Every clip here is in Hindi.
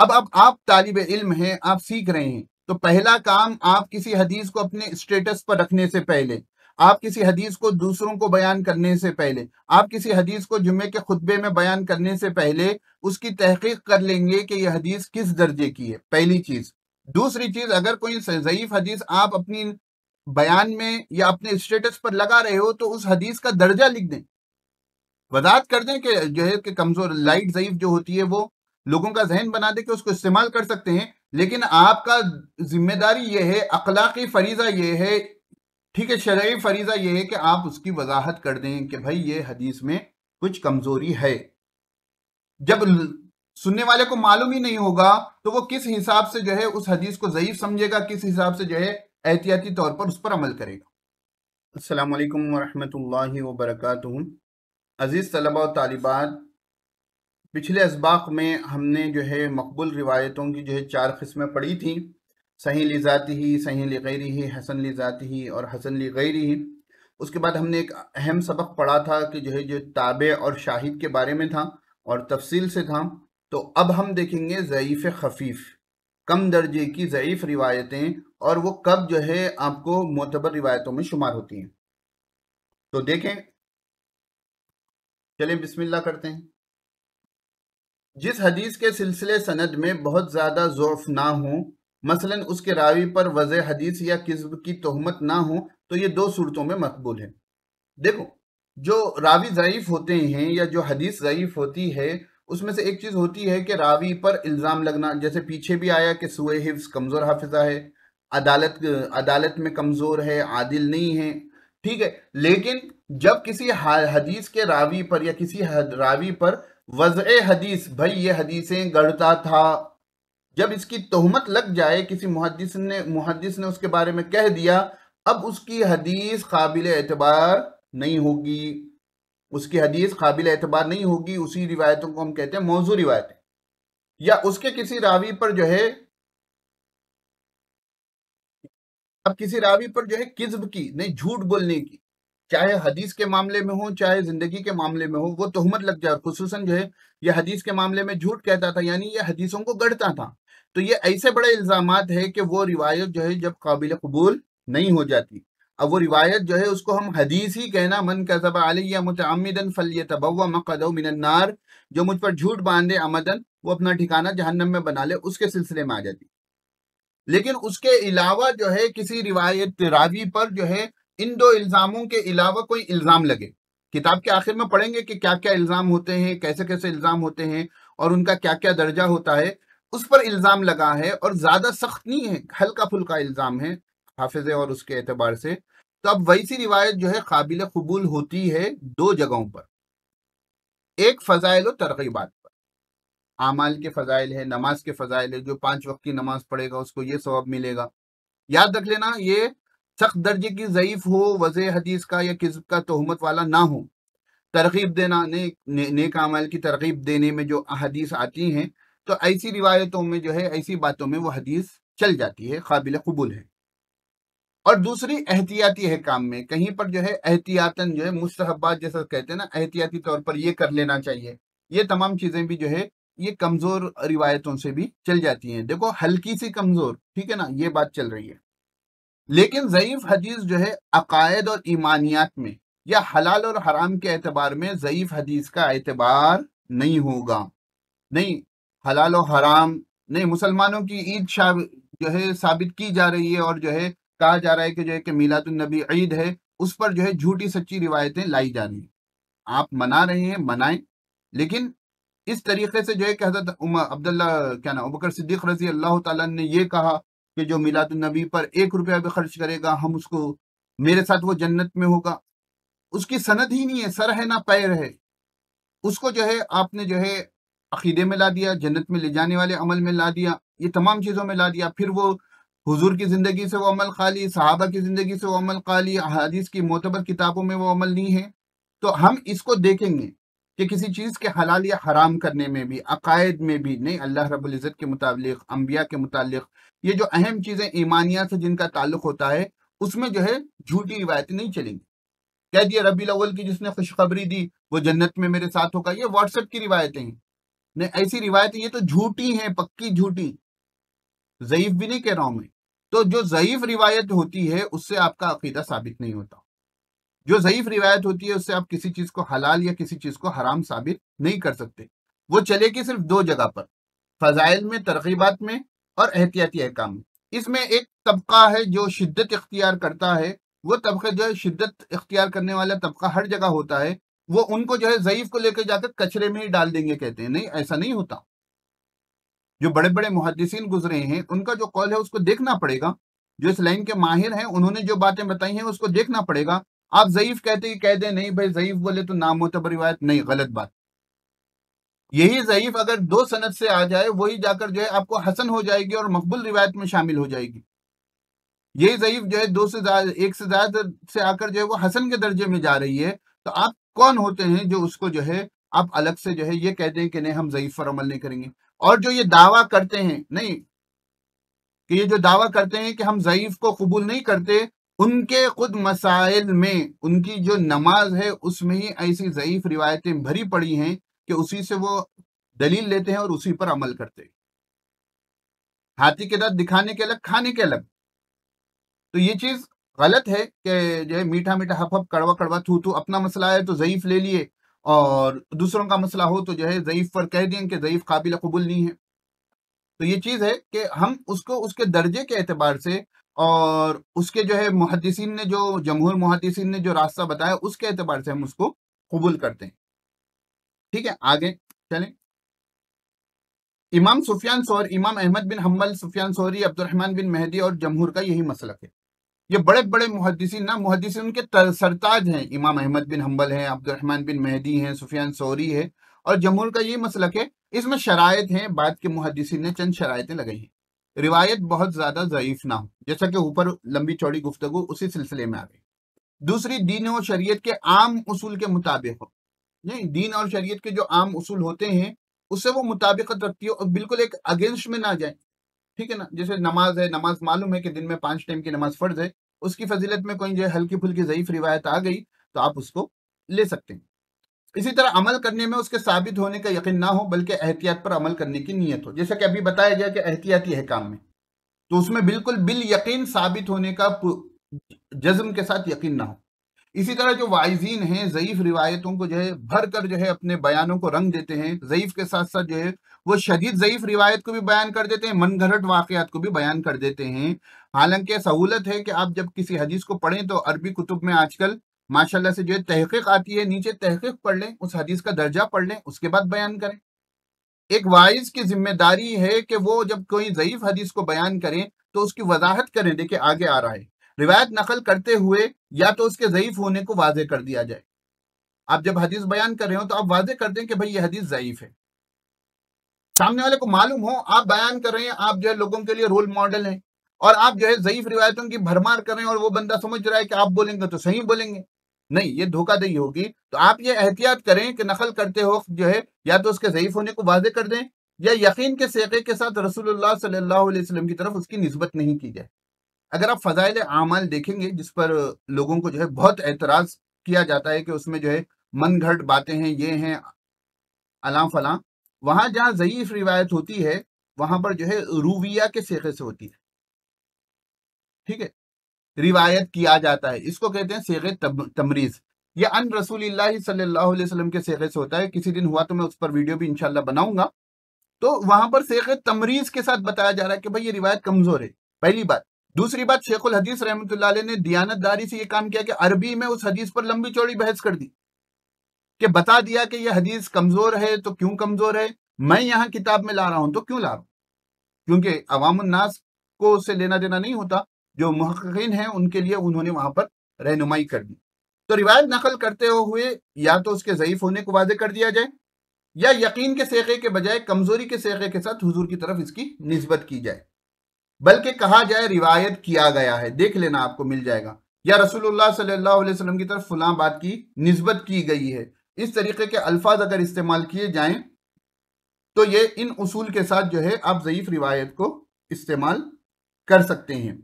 अब अब आप तालिब इल्म हैं आप सीख रहे हैं तो पहला काम आप किसी हदीस को अपने स्टेटस पर रखने से पहले आप किसी हदीस को दूसरों को बयान करने से पहले आप किसी हदीस को जुम्मे के खुतबे में बयान करने से पहले उसकी तहकीक कर लेंगे कि यह हदीस किस दर्जे की है पहली चीज़ दूसरी चीज़ अगर कोई ज़यीफ़ हदीस आप अपनी बयान में या अपने स्टेटस पर लगा रहे हो तो उस हदीस का दर्जा लिख दें वजात कर दें कि जो है कि कमज़ोर लाइट ज़यीफ़ जो होती है वो लोगों का जहन बना दे के उसको इस्तेमाल कर सकते हैं लेकिन आपका जिम्मेदारी यह है अखलाकी फरीजा यह है ठीक है शरा फरीजा यह है कि आप उसकी वजाहत कर दें कि भाई ये हदीस में कुछ कमजोरी है जब सुनने वाले को मालूम ही नहीं होगा तो वो किस हिसाब से जो है उस हदीस को ज़यीफ समझेगा किस हिसाब से जो है एहतियाती तौर पर उस पर अमल करेगा अल्लाम वरहमल वर्क अज़ीज़ तलबा और तालिबात पिछले इसबाक में हमने जो है मकबूल रिवायतों की जो है चार किस्में पढ़ी थी सही ली जाती ही सही लगैरी ही हसन ली ज़ाती ही और हसन ली लगैरी ही उसके बाद हमने एक अहम सबक पढ़ा था कि जो है जो ताबे और शाहिद के बारे में था और तफसील से था तो अब हम देखेंगे ज़यीफ़ खफीफ़ कम दर्जे की ज़यीफ़ रिवायतें और वो कब जो है आपको मोतबर रिवायतों में शुमार होती हैं तो देखें चलिए बिस्मिल्लाह करते हैं जिस हदीस के सिलसिले सनद में बहुत ज़्यादा ज़ोफ़ ना हो मसलन उसके रावी पर वज़ हदीस या किस्ब की तहमत ना हो तो ये दो सूरतों में मकबूल है देखो जो रावी ज़यीफ़ होते हैं या जो हदीस ज़यीफ़ होती है उसमें से एक चीज़ होती है कि रावी पर इल्ज़ाम लगना जैसे पीछे भी आया कि सुए हिफ्स कमज़ोर हाफिजा है अदालत अदालत में कमज़ोर है आदिल नहीं है ठीक है लेकिन जब किसी हदीस के रावी पर या किसी रावी पर वज़ हदीस भाई ये हदीसें गढ़ता था जब इसकी तोहमत लग जाए किसी मुहदस ने मुहदस ने उसके बारे में कह दिया अब उसकी हदीस काबिल एतबार नहीं होगी उसकी हदीस काबिल एतबार नहीं होगी उसी रिवायतों को हम कहते हैं मौजू रिवायतें या उसके किसी रावी पर जो है अब किसी रावी पर जो है किस्ब की नहीं झूठ बोलने की चाहे हदीस के मामले में हो चाहे जिंदगी के मामले में हो वो तोहमत लग जाए खसूस जो है यह हदीस के मामले में झूठ कहता था यानी यह हदीसों को गढ़ता था तो ये ऐसे बड़े इल्ज़ाम है कि वो रिवायत जो है जब काबिल कबूल नहीं हो जाती अब वो रिवायत जो है उसको हम हदीस ही कहना मन कजब आलिया मुतमदन फलिय तबवा मकद मिनन्नार जो मुझ पर झूठ बांधे आमदन वो अपना ठिकाना जहन्नम में बना ले उसके सिलसिले में आ जाती लेकिन उसके अलावा जो है किसी रिवायत रावी पर जो है इन दो इल्ज़ामों के अलावा कोई इल्ज़ाम लगे किताब के आखिर में पढ़ेंगे कि क्या क्या इल्ज़ाम होते हैं कैसे कैसे इल्ज़ाम होते हैं और उनका क्या क्या दर्जा होता है उस पर इल्ज़ाम लगा है और ज़्यादा सख्त नहीं है हल्का फुल्का इल्ज़ाम है हाफिज़ और उसके एतबार से तो अब वैसी रिवायत जो है काबिल कबूल होती है दो जगहों पर एक फ़जाइल और तरगीबात पर आमाल के फ़जाइल है नमाज के फ़जाइल है जो पांच वक्त की नमाज पढ़ेगा उसको ये सवाब मिलेगा याद रख लेना ये सख्त दर्जे की ज़यीफ़ हो वज़ हदीस का या किस का तहमत वाला ना हो तरगीब देना ने, ने, नेक अमल की तरगीब देने में जो अहदीस आती हैं तो ऐसी रिवायतों में जो है ऐसी बातों में वो हदीस चल जाती है काबिल कबूल है और दूसरी एहतियाती है काम में कहीं पर जो है एहतियातन जो है मुस्तहबात जैसा कहते हैं ना एहतियाती तौर पर यह कर लेना चाहिए ये तमाम चीज़ें भी जो है ये कमज़ोर रिवायतों से भी चल जाती हैं देखो हल्की सी कमज़ोर ठीक है ना ये बात चल रही है लेकिन ज़यीफ़ हदीस जो है अकायद और ईमानियात में या हलाल और हराम के अतबार में ज़यीफ़ हदीस का एतबार नहीं होगा नहीं हलाल और हराम नहीं मुसलमानों की ईद जो है साबित की जा रही है और जो है कहा जा रहा है कि जो है कि मिलादुलनबी ईद है उस पर जो है झूठी सच्ची रिवायतें लाई जा रही हैं आप मना रहे हैं मनाएं लेकिन इस तरीके से जो है कि हजरत अब्दुल्ला क्या ना उबकर सिद्दीक रजी अल्लाह ने ये कहा कि जो मिलाद नबी पर एक रुपया भी खर्च करेगा हम उसको मेरे साथ वो जन्नत में होगा उसकी सनद ही नहीं है सर है ना पैर है उसको जो है आपने जो है अकीदे में ला दिया जन्नत में ले जाने वाले अमल में ला दिया ये तमाम चीज़ों में ला दिया फिर वो हुजूर की ज़िंदगी से वो अमल खाली सहाबा की ज़िंदगी से वो अमल खाली हदीस की मोतबर किताबों में वो अमल नहीं है तो हम इसको देखेंगे कि किसी चीज़ के हलाल या हराम करने में भी अकायद में भी नहीं अल्लाह रबुल्ज़त के मुताबिक अम्बिया के मुतालिक ये जो अहम चीज़ें ईमानिया से जिनका ताल्लुक होता है उसमें जो है झूठी रिवायतें नहीं चलेंगी कह दिया रबी अव्वल की जिसने खुशखबरी दी वो जन्नत में मेरे साथ होगा ये व्हाट्सएप की रिवायतें हैं नहीं ऐसी रिवायतें ये तो झूठी हैं पक्की झूठी ज़यीफ़ भी नहीं कह रहा हूँ मैं तो जो ज़यीफ़ रिवायत होती है उससे आपका अकीदा साबित नहीं होता जो ज़यीफ रिवायत होती है उससे आप किसी चीज़ को हलाल या किसी चीज़ को हराम साबित नहीं कर सकते वो चलेगी सिर्फ दो जगह पर फ़जाइल में तरकीबात में और एहतियाती अहकाम में इसमें एक तबका है जो शिद्दत इख्तियार करता है वो तबका जो है शिद्दत इख्तियार करने वाला तबका हर जगह होता है वो उनको जो है ज़यीफ़ को लेकर जाकर कचरे में ही डाल देंगे कहते हैं नहीं ऐसा नहीं होता जो बड़े बड़े मुहदसिन गुजरे हैं उनका जो कॉल है उसको देखना पड़ेगा जो इस लाइन के माहिर हैं उन्होंने जो बातें बताई हैं उसको देखना पड़ेगा आप जयीफ कहते कि कह दे नहीं भाई जयीफ बोले तो नामोतबर रिवायत नहीं गलत बात यही जयीफ अगर दो सनत से आ जाए वही जाकर जो है आपको हसन हो जाएगी और मकबूल रिवायत में शामिल हो जाएगी यही जयीफ जो है दो से एक से ज्यादा से आकर जो है वो हसन के दर्जे में जा रही है तो आप कौन होते हैं जो उसको जो है आप अलग से जो है ये कहते हैं कि नहीं हम जयीफ पर अमल नहीं करेंगे और जो ये दावा करते हैं नहीं कि ये जो दावा करते हैं कि हम जयीफ को कबूल नहीं करते उनके खुद मसाइल में उनकी जो नमाज है उसमें ही ऐसी ज़यीफ़ रिवायतें भरी पड़ी हैं कि उसी से वो दलील लेते हैं और उसी पर अमल करते हैं हाथी के दर्द दिखाने के अलग खाने के अलग तो ये चीज़ गलत है कि जो है मीठा मीठा हफ हफ कड़वा कड़वा थू थू अपना मसला है तो ज़यीफ़ ले लिए और दूसरों का मसला हो तो जो है ज़यीफ़ पर कह दें कि ज़यीफ़ काबिल कबूल नहीं है तो ये चीज़ है कि हम उसको उसके दर्जे के एतबार से और उसके जो है मुहदसिन ने जो जमहूर मुहदसिन ने जो रास्ता बताया उसके एतबार से हम उसको कबूल करते हैं ठीक है आगे चलें इमाम सुफियान सौर इमाम अहमद बिन हम्बल सुफियान सौरी अब्दुलरहमान बिन मेहदी और जमहूर का यही मसलक है ये बड़े बड़े मुहदसिन ना मुहदसिन उनके सरताज हैं इमाम अहमद बिन हम्बल हैं अब्दुलरहमान बिन मेहदी हैं सुफियान सौरी है और जमहूर का यही मसलक है इसमें शराय हैं बाद के मुहदसिन ने चंद शरायतें लगाई हैं रिवायत बहुत ज़्यादा ज़यीफ़ ना हो जैसा कि ऊपर लंबी चौड़ी गुफ्तगु उसी सिलसिले में आ गई दूसरी दीन और शरीयत के आम उसूल के मुताबिक हो नहीं दीन और शरीयत के जो आम उसूल होते हैं उससे वो मुताबिकत रखती हो और बिल्कुल एक अगेंस्ट में ना जाए ठीक है ना जैसे नमाज है नमाज मालूम है कि दिन में पांच टाइम की नमाज फर्ज है उसकी फजीलत में कोई जो हल्की फुल्की ज़यीफ़ रिवायत आ गई तो आप उसको ले सकते हैं इसी तरह अमल करने में उसके साबित होने का यकीन ना हो बल्कि एहतियात पर अमल करने की नीयत हो जैसा कि अभी बताया गया कि एहतियाती है काम में तो उसमें बिल्कुल बिल यकीन साबित होने का जज्म के साथ यकीन ना हो इसी तरह जो वाइजीन हैं ज़यीफ़ रिवायतों को जो है भर कर जो है अपने बयानों को रंग देते हैं ज़यीफ़ के साथ साथ जो है वो शदीद ज़यीफ़ रिवायत को भी बयान कर देते हैं मनगढ़ वाक़ात को भी बयान कर देते हैं हालांकि सहूलत है कि आप जब किसी हदीस को पढ़ें तो अरबी कुतुब में आजकल माशाल्लाह से जो है तहकीक आती है नीचे तहकीक पढ़ लें उस हदीस का दर्जा पढ़ लें उसके बाद बयान करें एक वाइज की जिम्मेदारी है कि वो जब कोई ज़यीफ़ हदीस को बयान करें तो उसकी वजाहत करें देखे आगे आ रहा है रिवायत नकल करते हुए या तो उसके ज़यीफ़ होने को वाजे कर दिया जाए आप जब हदीस बयान कर रहे हो तो आप वाजे कर दें कि भाई ये हदीस ज़यीफ़ है सामने वाले को मालूम हो आप बयान कर रहे हैं आप जो है लोगों के लिए रोल मॉडल हैं और आप जो है ज़यीफ़ रिवायतों की भरमार कर रहे हैं और वो बंदा समझ रहा है कि आप बोलेंगे तो सही बोलेंगे नहीं ये धोखाधड़ी होगी तो आप ये एहतियात करें कि नकल करते हो जो है या तो उसके ज़यीफ होने को वाजे कर दें या यकीन के सेके के साथ रसूलुल्लाह सल्लल्लाहु अलैहि वसल्लम की तरफ उसकी नस्बत नहीं की जाए अगर आप फ़जाइल आमाल देखेंगे जिस पर लोगों को जो है बहुत एतराज़ किया जाता है कि उसमें जो है मन घट बातें हैं ये हैं अलाम फलां वहाँ जहाँ ज़यीफ़ रिवायत होती है वहाँ पर जो है रूविया के सेके से होती है ठीक है रिवायत किया जाता है इसको कहते हैं सेगे तमरीज ये अन रसूल सल्लल्लाहु के सेगे से होता है किसी दिन हुआ तो मैं उस पर वीडियो भी इनशाला बनाऊंगा तो वहां पर शेख तमरीज के साथ बताया जा रहा है कि भाई ये रिवायत कमजोर है पहली बात दूसरी बात शेखुल हदीस रहमत ने दारी से ये काम किया कि अरबी में उस हदीस पर लंबी चौड़ी बहस कर दी कि बता दिया कि यह हदीस कमजोर है तो क्यों कमजोर है मैं यहाँ किताब में ला रहा हूं तो क्यों ला रहा हूं क्योंकि अवामनास को उससे लेना देना नहीं होता जो महकिन हैं उनके लिए उन्होंने वहां पर रहनुमाई कर दी तो रिवायत नकल करते हुए या तो उसके ज़यीफ होने को वादे कर दिया जाए या यकीन के सेके के बजाय कमज़ोरी के सेके के साथ हुजूर की तरफ इसकी नस्बत की जाए बल्कि कहा जाए रिवायत किया गया है देख लेना आपको मिल जाएगा या रसूलुल्लाह सल्लल्लाहु अलैहि वसल्लम की तरफ फलां बात की नस्बत की गई है इस तरीके के अल्फाज अगर इस्तेमाल किए जाएं तो ये इन उसूल के साथ जो है आप ज़यीफ़ रिवायत को इस्तेमाल कर सकते हैं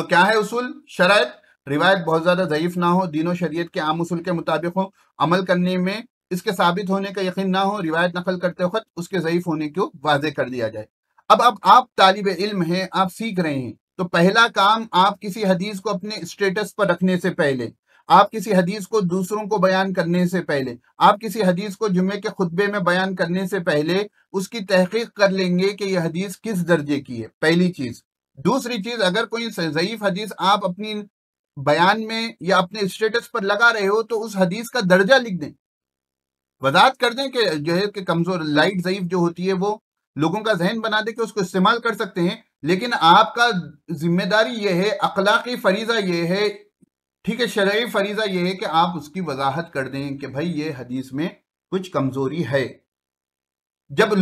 तो क्या है उसूल शरात रिवायत बहुत ज़्यादा ज़यीफ़ ना हो दिनों शरीय के आम उसूल के मुताबिक हो अमल करने में इसके साबित होने का यकीन ना हो रिवायत नकल करते वक्त उसके ज़यीफ़ होने को वाजे कर दिया जाए अब अब आप तालब इल्म हैं आप सीख रहे हैं तो पहला काम आप किसी हदीस को अपने स्टेटस पर रखने से पहले आप किसी हदीस को दूसरों को बयान करने से पहले आप किसी हदीस को जुमे के खुतबे में बयान करने से पहले उसकी तहकीक कर लेंगे कि यह हदीस किस दर्जे की है पहली चीज़ दूसरी चीज अगर कोई जयीफ हदीस आप अपनी बयान में या अपने स्टेटस पर लगा रहे हो तो उस हदीस का दर्जा लिख दें वजात कर दें कि जो है कि कमजोर लाइट जयीफ जो होती है वो लोगों का जहन बना दे कि उसको इस्तेमाल कर सकते हैं लेकिन आपका जिम्मेदारी यह है अखलाकी फरीजा यह है ठीक है शराय फरीजा यह है कि आप उसकी वजाहत कर दें कि भाई ये हदीस में कुछ कमजोरी है जब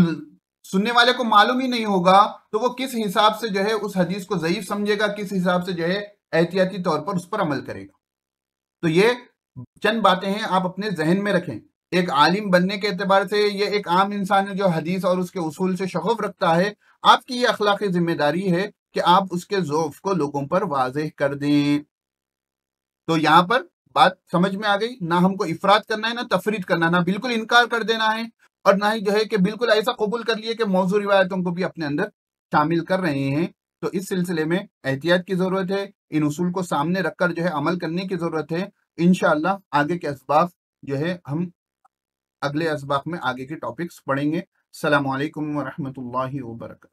सुनने वाले को मालूम ही नहीं होगा तो वो किस हिसाब से जो है उस हदीस को जयीफ समझेगा किस हिसाब से जो है एहतियाती तौर पर उस पर अमल करेगा तो ये चंद बातें हैं आप अपने जहन में रखें एक आलिम बनने के अतबार से ये एक आम इंसान है जो हदीस और उसके उसूल से शगफ रखता है आपकी ये अखलाक जिम्मेदारी है कि आप उसके जोफ को लोगों पर वाज कर दें तो यहां पर बात समझ में आ गई ना हमको इफरात करना है ना तफरीद करना ना बिल्कुल इनकार कर देना है और ना ही जो है कि बिल्कुल ऐसा कबूल कर लिए कि मौजू रिवायतों को भी अपने अंदर शामिल कर रहे हैं तो इस सिलसिले में एहतियात की ज़रूरत है इन उसूल को सामने रखकर जो है अमल करने की ज़रूरत है इन आगे के इसबाक जो है हम अगले इसबाक में आगे के टॉपिक्स पढ़ेंगे सलामकुम वरहमत वर्क